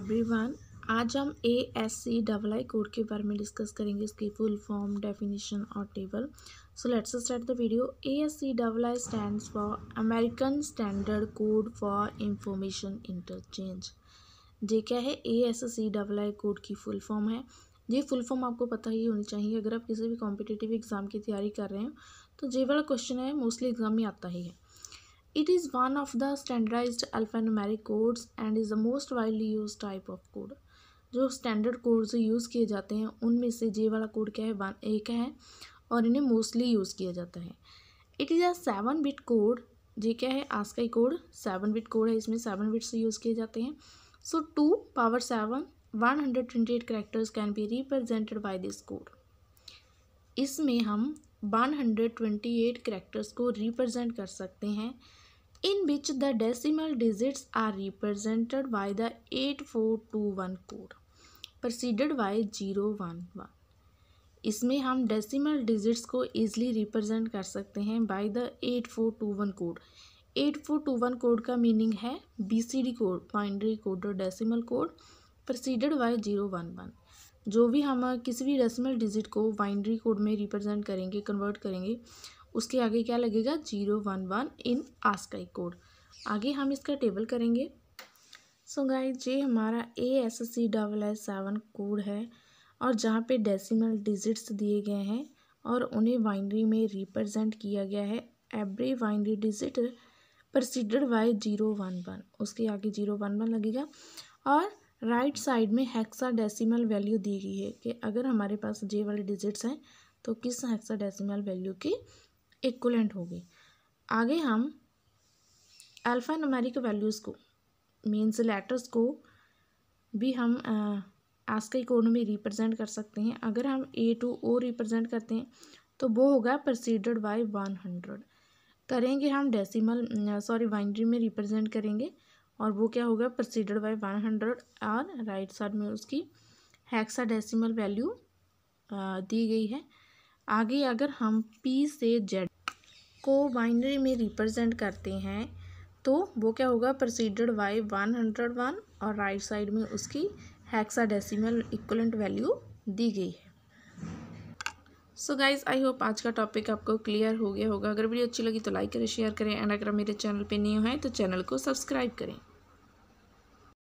Everyone आज हम A S C double I code के बारे में डिस्कस करेंगे इसकी फुल फॉर्म डेफिनेशन और table so let's start the video A S C double I stand for American standard code for information interchange ये क्या है A S C double I code की फुल फॉर्म है ये full form आपको पता ही होनी चाहिए अगर आप किसी भी कॉम्पिटेटिव एग्ज़ाम की तैयारी कर रहे हो तो ये वाला क्वेश्चन है मोस्टली एग्ज़ाम में आता ही है It is one of the standardized alphanumeric codes and is the most widely used type of code. जो स्टैंडर्ड कोड्स यूज़ किए जाते हैं उनमें से जे वाला कोड क्या है वन एक है और इन्हें मोस्टली यूज़ किया जाता है it is a seven bit code जे क्या है ASCII code seven bit code है इसमें सेवन बिट्स यूज़ किए जाते हैं so two power seven one hundred twenty eight characters can be represented by this code इसमें हम one hundred twenty eight characters को रिप्रजेंट कर सकते हैं in which the decimal digits are represented by the 8421 code preceded by 011 इसमें हम decimal digits को easily represent कर सकते हैं बाय द 8421 कोड 8421 कोड का मीनिंग है बीसीडी कोड बाइनरी कोड और decimal code preceded by zero one one जो भी हम किसी भी डेसिमल डिजिट को बाइनरी कोड में रिप्रेजेंट करेंगे कन्वर्ट करेंगे उसके आगे क्या लगेगा zero one one in ASCII code आगे हम इसका टेबल करेंगे सो गाइस ये हमारा A S C double S seven code है और जहाँ पे डेसिमल डिजिट्स दिए गए हैं और उन्हें वाइनरी में रिप्रेजेंट किया गया है every binary digit preceded by zero one one उसके आगे जीरो वन वन लगेगा और राइट right साइड में हेक्सा डेसिमल वैल्यू दी गई है कि अगर हमारे पास जे वाले डिजिट्स हैं तो किस हेक्सा डेसिमल वैल्यू की इक्वलेंट होगी आगे हम अल्फ़ा नमेरिक वैल्यूज़ को मीन्स लेटर्स को भी हम आज के कोड में रिप्रेजेंट कर सकते हैं अगर हम ए टू ओ रिप्रेजेंट करते हैं तो वो होगा प्रसीडेड बाय वन हंड्रेड करेंगे हम डेसिमल सॉरी बाइनरी में रिप्रेजेंट करेंगे और वो क्या होगा प्रसीडेड बाय वन हंड्रेड और राइट साइड में उसकी हेक्सा डेसिमल वैल्यू दी गई है आगे अगर हम पी से जेड को बाइनरी में रिप्रेजेंट करते हैं तो वो क्या होगा preceded by one hundred one और राइट साइड में उसकी हैक्सा इक्वलेंट वैल्यू दी गई है सो गाइज आई होप आज का टॉपिक आपको क्लियर हो गया होगा अगर वीडियो अच्छी लगी तो लाइक करें शेयर करें एंड अगर मेरे चैनल पे न्यू है तो चैनल को सब्सक्राइब करें